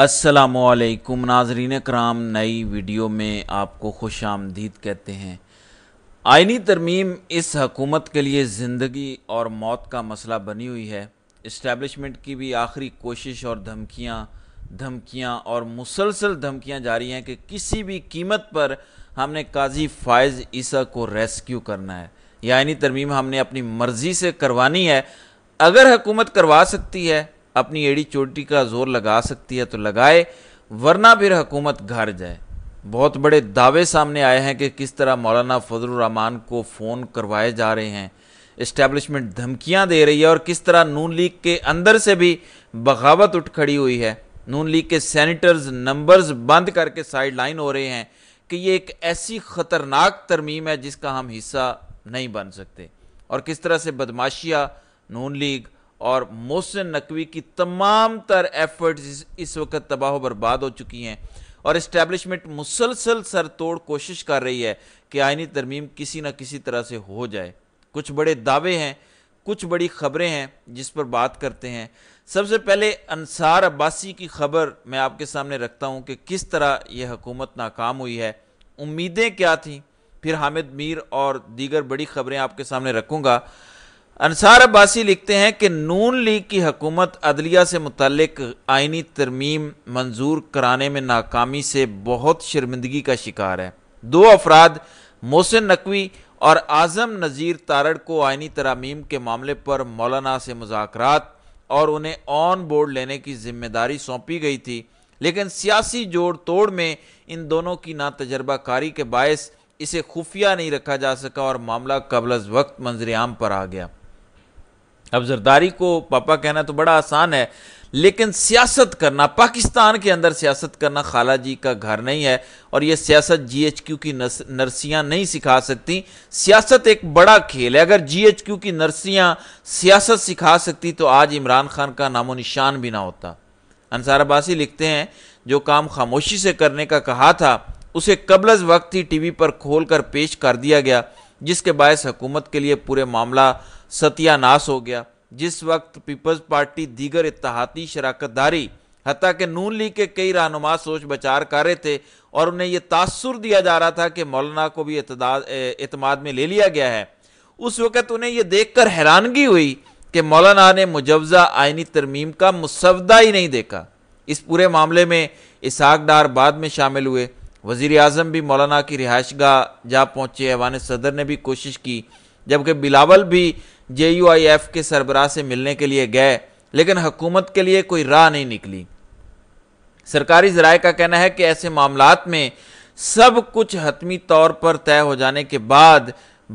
असलकुम नाजरीन कराम नई वीडियो में आपको खुश आमदीद कहते हैं आइनी तरमीम इस हकूमत के लिए ज़िंदगी और मौत का मसला बनी हुई है इस्टेबलिशमेंट की भी आखिरी कोशिश और धमकियाँ धमकियाँ और मुसलसल धमकियाँ जारी हैं कि किसी भी कीमत पर हमने काजी फ़ायज़ ईसा को रेस्क्यू करना है यह आइनी तरमीम हमने अपनी मर्ज़ी से करवानी है अगर हुकूमत करवा सकती है अपनी एड़ी चोटी का जोर लगा सकती है तो लगाए वरना फिर हुकूमत घर जाए बहुत बड़े दावे सामने आए हैं कि किस तरह मौलाना फजलरहमान को फ़ोन करवाए जा रहे हैं इस्टेब्लिशमेंट धमकियां दे रही है और किस तरह नून लीग के अंदर से भी बगावत उठ खड़ी हुई है नून लीग के सैनिटर्स नंबर्स बंद करके साइड लाइन हो रहे हैं कि ये एक ऐसी ख़तरनाक तरमीम है जिसका हम हिस्सा नहीं बन सकते और किस तरह से बदमाशिया नून लीग और मोहसिन नकवी की तमाम तर एफर्ट्स इस, वक्त तबाह बर्बाद हो चुकी हैं और इस्टेब्लिशमेंट मुसलसल सर तोड़ कोशिश कर रही है कि आइनी तरमीम किसी न किसी तरह से हो जाए कुछ बड़े दावे हैं कुछ बड़ी खबरें हैं जिस पर बात करते हैं सबसे पहले अनसार अब्बासी की खबर मैं आपके सामने रखता हूं कि किस तरह यह हुकूमत नाकाम हुई है उम्मीदें क्या थीं फिर हामिद मीर और दीगर बड़ी खबरें आपके सामने रखूँगा अनसार अब्बासी लिखते हैं कि नून लीग की हकूमत अदलिया से मुतलक आइनी तरमीम मंजूर कराने में नाकामी से बहुत शर्मिंदगी का शिकार है दो अफराद मोहसिन नकवी और आज़म नज़ीर तारड़ को आइनी तरामीम के मामले पर मौलाना से मुजाकर और उन्हें ऑन बोर्ड लेने की जिम्मेदारी सौंपी गई थी लेकिन सियासी जोड़ तोड़ में इन दोनों की ना तजर्बाकारी के बायस इसे खुफिया नहीं रखा जा सका और मामला कबल वक्त मंजरेआम पर आ गया अब जरदारी को पापा कहना तो बड़ा आसान है लेकिन सियासत करना पाकिस्तान के अंदर सियासत करना खाला जी का घर नहीं है और ये सियासत जीएचक्यू की नर्सियां नहीं सिखा सकती सियासत एक बड़ा खेल है अगर जीएचक्यू की नर्सियां सियासत सिखा सकती तो आज इमरान खान का नामो निशान भी ना होता अनसार अब्बासी लिखते हैं जो काम खामोशी से करने का कहा था उसे कबलज वक्त ही वी पर खोल कर पेश कर दिया गया जिसके बायस हुकूमत के लिए पूरे मामला सत्यानाश हो गया जिस वक्त पीपल्स पार्टी दीगर इतहाती दारी हत्या के नून लीग के कई रहनुमा सोच बचार कर रहे थे और उन्हें यह तासुर दिया जा रहा था कि मौलाना को भी अतमाद में ले लिया गया है उस वक़्त उन्हें यह देख कर हैरानगी हुई कि मौलाना ने मुजवज़ा आइनी तरमीम का मुसवदा ही नहीं देखा इस पूरे मामले में इसहाक डार बाद में शामिल हुए वजीर अजम भी मौलाना की रिहाइश गाह जा पहुँचे ऐवान सदर ने भी कोशिश की जबकि बिलावल भी जे यू आई एफ के सरबराह से मिलने के लिए गए लेकिन हकूमत के लिए कोई राह नहीं निकली सरकारी जराए का कहना है कि ऐसे मामला में सब कुछ हतमी तौर पर तय हो जाने के बाद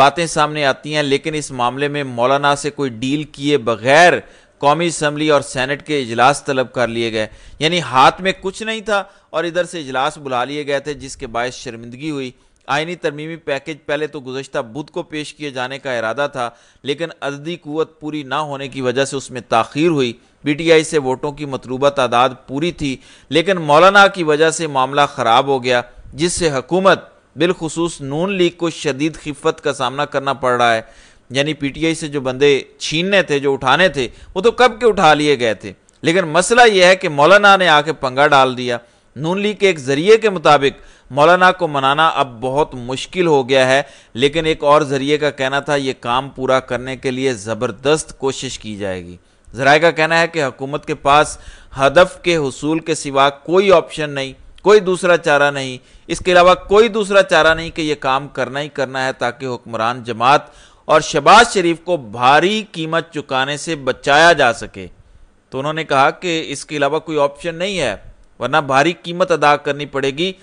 बातें सामने आती हैं लेकिन इस मामले में मौलाना से कोई डील किए बगैर कौमी असम्बली और सैनट के इजलास तलब कर लिए गए यानी हाथ में कुछ नहीं था और इधर से इजलास बुला लिए गए थे जिसके बायस शर्मिंदगी हुई आइनी तरमीमी पैकेज पहले तो गुजशत बुध को पेश किए जाने का इरादा था लेकिन अददी कुत पूरी ना होने की वजह से उसमें ताखिर हुई टी आई से वोटों की मतलूबा तादाद पूरी थी लेकिन मौलाना की वजह से मामला ख़राब हो गया जिससे हकूमत बिलखसूस नून लीग को शदीद खिफत का सामना करना पड़ रहा है यानी पीटीआई से जो बंदे छीनने थे जो उठाने थे वो तो कब के उठा लिए गए थे लेकिन मसला यह है कि मौलाना ने आके पंगा डाल दिया नून लीग के एक जरिए के मुताबिक मौलाना को मनाना अब बहुत मुश्किल हो गया है लेकिन एक और जरिए का कहना था ये काम पूरा करने के लिए ज़बरदस्त कोशिश की जाएगी जराए का कहना है कि हुकूमत के पास हदफ के हसूल के सिवा कोई ऑप्शन नहीं कोई दूसरा चारा नहीं इसके अलावा कोई दूसरा चारा नहीं कि यह काम करना ही करना है ताकि हुक्मरान जमात और शहबाज शरीफ को भारी कीमत चुकाने से बचाया जा सके तो उन्होंने कहा कि इसके अलावा कोई ऑप्शन नहीं है वरना भारी कीमत अदा करनी पड़ेगी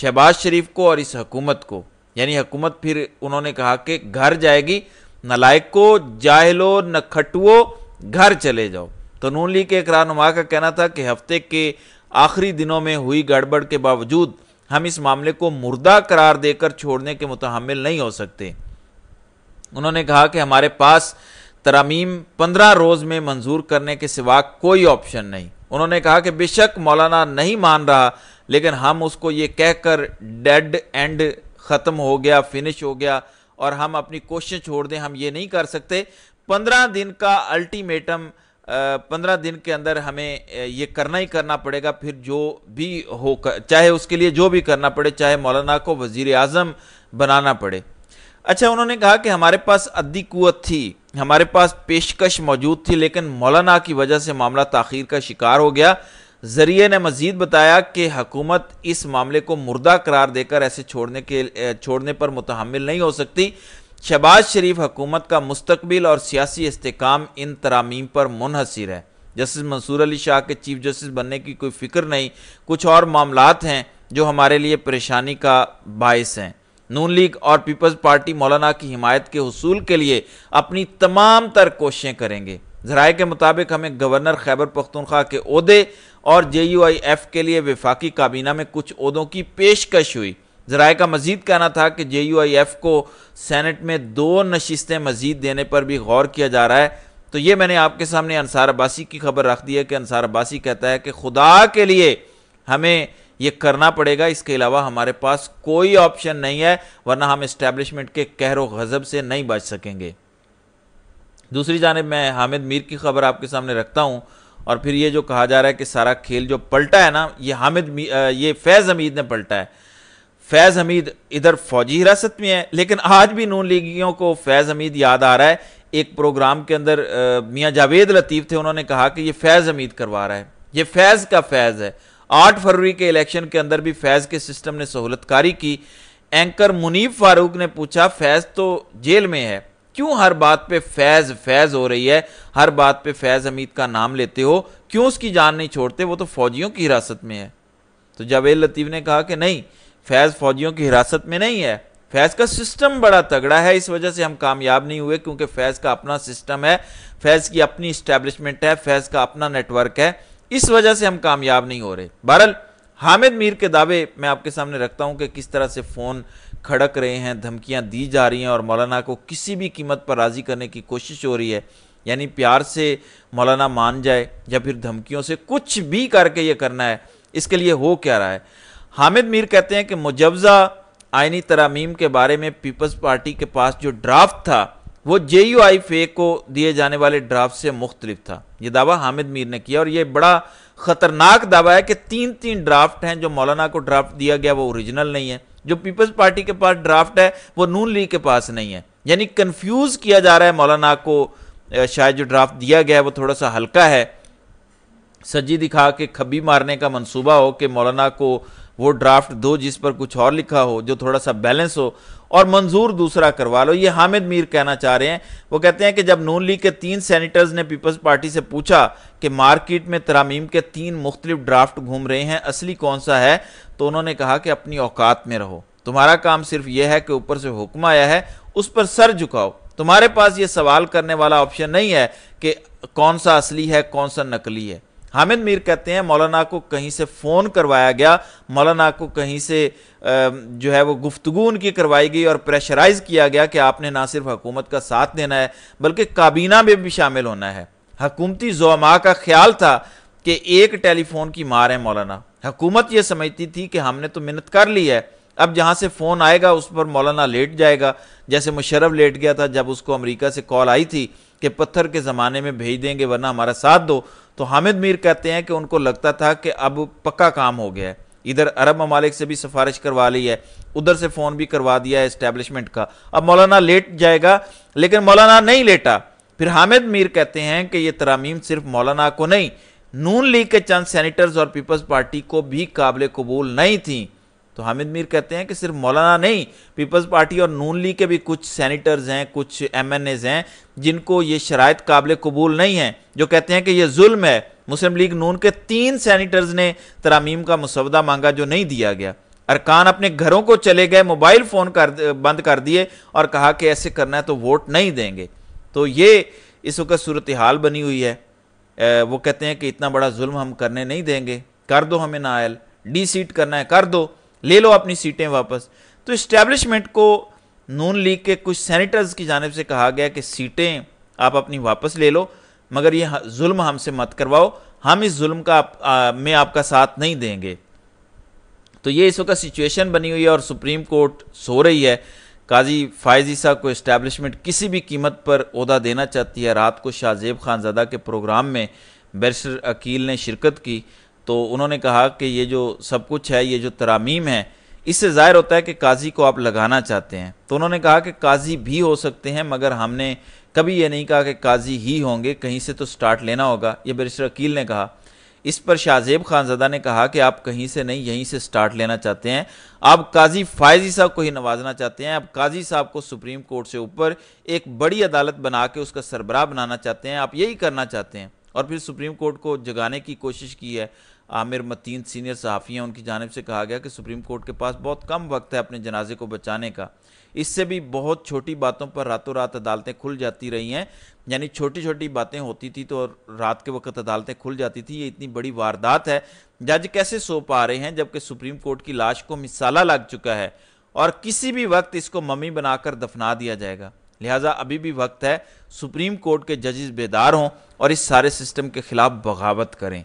शहबाज शरीफ को और इस हकूमत को यानी हकूमत फिर उन्होंने कहा कि घर जाएगी नलायको जाहलो खटुओ घर चले जाओ तो नून लीग के करानुमा का कहना था कि हफ्ते के आखिरी दिनों में हुई गड़बड़ के बावजूद हम इस मामले को मुर्दा करार देकर छोड़ने के मुतहमल नहीं हो सकते उन्होंने कहा कि हमारे पास तरमीम पंद्रह रोज़ में मंजूर करने के सिवा कोई ऑप्शन नहीं उन्होंने कहा कि बेशक मौलाना नहीं मान रहा लेकिन हम उसको ये कहकर डेड एंड ख़त्म हो गया फिनिश हो गया और हम अपनी कोशिश छोड़ दें हम ये नहीं कर सकते पंद्रह दिन का अल्टीमेटम पंद्रह दिन के अंदर हमें ये करना ही करना पड़ेगा फिर जो भी हो कर चाहे उसके लिए जो भी करना पड़े चाहे मौलाना को वज़ी अजम बनाना पड़े अच्छा उन्होंने कहा कि हमारे पास अद्दी कुत थी हमारे पास पेशकश मौजूद थी लेकिन मौलाना की वजह से मामला तखीर का शिकार हो गया जरिए ने मजीद बताया कि हकूमत इस मामले को मुर्दा करार देकर ऐसे छोड़ने के छोड़ने पर मुतहमल नहीं हो सकती शहबाज शरीफ हकूमत का मुस्तबिल और सियासी इसकाम इन तरामीम पर मुनहसर है जस्टिस मंसूर अली शाह के चीफ जस्टिस बनने की कोई फिक्र नहीं कुछ और मामला हैं जो हमारे लिए परेशानी का बायस हैं नून लीग और पीपल्स पार्टी मौलाना की हिमायत के हसूल के लिए अपनी तमाम तर कोशिशें करेंगे जराए के मुताबिक हमें गवर्नर खैबर पख्तनख्वा के अहदे और जे यू आई एफ के लिए विफाकी काबीना में कुछ अहदों की पेशकश हुई जराए का मजीद कहना था कि जे यू आई एफ को सैनट में दो नशस्तें मजीद देने पर भी गौर किया जा रहा है तो ये मैंने आपके सामने अनसार अब्बासी की खबर रख दी है कि अनसार अब्बासी कहता है कि खुदा के लिए हमें ये करना पड़ेगा इसके अलावा हमारे पास कोई ऑप्शन नहीं है वरना हम इस्टेब्लिशमेंट के कहरो गज़ब से नहीं बच सकेंगे दूसरी जानब मैं हामिद मीर की खबर आपके सामने रखता हूँ और फिर ये जो कहा जा रहा है कि सारा खेल जो पलटा है ना ये हामिद ये फैज़ हमीद ने पलटा है फैज़ हमीद इधर फौजी हिरासत में है लेकिन आज भी नून लीगियों को फैज़ हमीद याद आ रहा है एक प्रोग्राम के अंदर मियाँ जावेद लतीफ़ थे उन्होंने कहा कि ये फैज़ हमीद करवा रहा है ये फैज़ का फैज़ है 8 फरवरी के इलेक्शन के अंदर भी फैज़ के सिस्टम ने सहूलतकारी की एंकर मुनीब फारूक ने पूछा फैज़ तो जेल में है क्यों हर बात पे फैज़ फैज़ हो रही है हर बात पे फैज़ हमीद का नाम लेते हो क्यों उसकी जान नहीं छोड़ते वो तो फौजियों की हिरासत में है तो जावेद लतीफ़ ने कहा कि नहीं फैज़ फौजियों की हिरासत में नहीं है फैज़ का सिस्टम बड़ा तगड़ा है इस वजह से हम कामयाब नहीं हुए क्योंकि फैज़ का अपना सिस्टम है फैज़ की अपनी इस्टेब्लिशमेंट है फैज़ का अपना नेटवर्क है इस वजह से हम कामयाब नहीं हो रहे बहरल हामिद मीर के दावे मैं आपके सामने रखता हूं कि किस तरह से फ़ोन खड़क रहे हैं धमकियां दी जा रही हैं और मौलाना को किसी भी कीमत पर राज़ी करने की कोशिश हो रही है यानी प्यार से मौलाना मान जाए या फिर धमकियों से कुछ भी करके ये करना है इसके लिए हो क्या रहा है हामिद मीर कहते हैं कि मुजवज़ा आइनी तरामीम के बारे में पीपल्स पार्टी के पास जो ड्राफ्ट था वो जे यू आई फे को दिए जाने वाले ड्राफ्ट से मुख्तलिफ था ये दावा हामिद मीर ने किया और ये बड़ा ख़तरनाक दावा है कि तीन तीन ड्राफ्ट हैं जो मौलाना को ड्राफ्ट दिया गया वो ओरिजिनल नहीं है जो पीपल्स पार्टी के पास ड्राफ्ट है वो नून लीग के पास नहीं है यानी कन्फ्यूज़ किया जा रहा है मौलाना को शायद जो ड्राफ्ट दिया गया है वो थोड़ा सा हल्का है सज्जी दिखा के खबी मारने का मंसूबा हो कि मौलाना को वो ड्राफ्ट दो जिस पर कुछ और लिखा हो जो थोड़ा सा बैलेंस हो और मंजूर दूसरा करवा लो ये हामिद मीर कहना चाह रहे हैं वो कहते हैं कि जब नून लीग के तीन सेनेटर्स ने पीपल्स पार्टी से पूछा कि मार्केट में तरामीम के तीन मुख्तलिफ ड्राफ्ट घूम रहे हैं असली कौन सा है तो उन्होंने कहा कि अपनी औकात में रहो तुम्हारा काम सिर्फ यह है कि ऊपर से हुक्म आया है उस पर सर झुकाओ तुम्हारे पास ये सवाल करने वाला ऑप्शन नहीं है कि कौन सा असली है कौन सा नकली है हामिद मीर कहते हैं मौलाना को कहीं से फ़ोन करवाया गया मौलाना को कहीं से जो है वो गुफ्तगु उनकी करवाई गई और प्रेशराइज किया गया कि आपने ना सिर्फ हुकूमत का साथ देना है बल्कि काबीना में भी शामिल होना है हकूमती जोमा का ख्याल था कि एक टेलीफोन की मार है मौलाना हुकूमत ये समझती थी कि हमने तो मिन्नत कर ली है अब जहाँ से फ़ोन आएगा उस पर मौलाना लेट जाएगा जैसे मुशरफ लेट गया था जब उसको अमेरिका से कॉल आई थी कि पत्थर के ज़माने में भेज देंगे वरना हमारा साथ दो तो हामिद मीर कहते हैं कि उनको लगता था कि अब पक्का काम हो गया है इधर अरब ममालिक से भी सिफारिश करवा ली है उधर से फ़ोन भी करवा दिया है इस्टेब्लिशमेंट का अब मौलाना लेट जाएगा लेकिन मौलाना नहीं लेटा फिर हामिद मीर कहते हैं कि ये तरामीम सिर्फ मौलाना को नहीं नून लीग के चंद सेनेटर्स और पीपल्स पार्टी को भी काबिल कबूल नहीं थी तो हामिद मीर कहते हैं कि सिर्फ मौलाना नहीं पीपल्स पार्टी और नून लीग के भी कुछ सैनिटर्स हैं कुछ एम हैं जिनको ये शरात काबिल कबूल नहीं है जो कहते हैं कि यह जुल्म है मुस्लिम लीग नून के तीन सैनिटर्स ने तरामीम का मुसवदा मांगा जो नहीं दिया गया अरकान अपने घरों को चले गए मोबाइल फ़ोन कर बंद कर दिए और कहा कि ऐसे करना है तो वोट नहीं देंगे तो ये इस वक्त सूरत हाल बनी हुई है वो कहते हैं कि इतना बड़ा जुल्म हम करने नहीं देंगे कर दो हमें नायल डी सीट करना है कर दो ले लो अपनी सीटें वापस तो इस्टेब्लिशमेंट को नून लीग के कुछ सैनिटर्स की जानब से कहा गया कि सीटें आप अपनी वापस ले लो मगर ये जुल्म हमसे मत करवाओ हम इस जुल्म का आप, आ, में आपका साथ नहीं देंगे तो ये इस वक्त सिचुएशन बनी हुई है और सुप्रीम कोर्ट सो रही है काजी फायज ईसा को इस्टेब्लिशमेंट किसी भी कीमत पर अहदा देना चाहती है रात को शाहजेब खानजादा के प्रोग्राम में बैरिस्टर अकील ने शिरकत की तो उन्होंने कहा कि ये जो सब कुछ है ये जो तरामीम है इससे ज़ाहिर होता है कि काजी को आप लगाना चाहते हैं तो उन्होंने कहा कि काजी भी हो सकते हैं मगर हमने कभी ये नहीं कहा कि काजी ही होंगे कहीं से तो स्टार्ट लेना होगा ये बरिस्टर अकील ने कहा इस पर शाहजेब खानजदा ने कहा कि आप कहीं से नहीं यहीं से स्टार्ट लेना चाहते हैं आप काजी फायजी साहब को ही नवाजना चाहते हैं आप काजी साहब को सुप्रीम कोर्ट से ऊपर एक बड़ी अदालत बना के उसका सरबराह बनाना चाहते हैं आप यही करना चाहते हैं और फिर सुप्रीम कोर्ट को जगाने की कोशिश की है आमिर मतीन सीनियर सहाफ़ी हैं उनकी जानब से कहा गया कि सुप्रीम कोर्ट के पास बहुत कम वक्त है अपने जनाजे को बचाने का इससे भी बहुत छोटी बातों पर रातों रात अदालतें खुल जाती रही हैं यानी छोटी छोटी बातें होती थी तो रात के वक्त अदालतें खुल जाती थी ये इतनी बड़ी वारदात है जज कैसे सो पा रहे हैं जबकि सुप्रीम कोर्ट की लाश को मिसाला लग चुका है और किसी भी वक्त इसको मम्मी बनाकर दफना दिया जाएगा लिहाजा अभी भी वक्त है सुप्रीम कोर्ट के जजेस बेदार हों और इस सारे सिस्टम के खिलाफ बगावत करें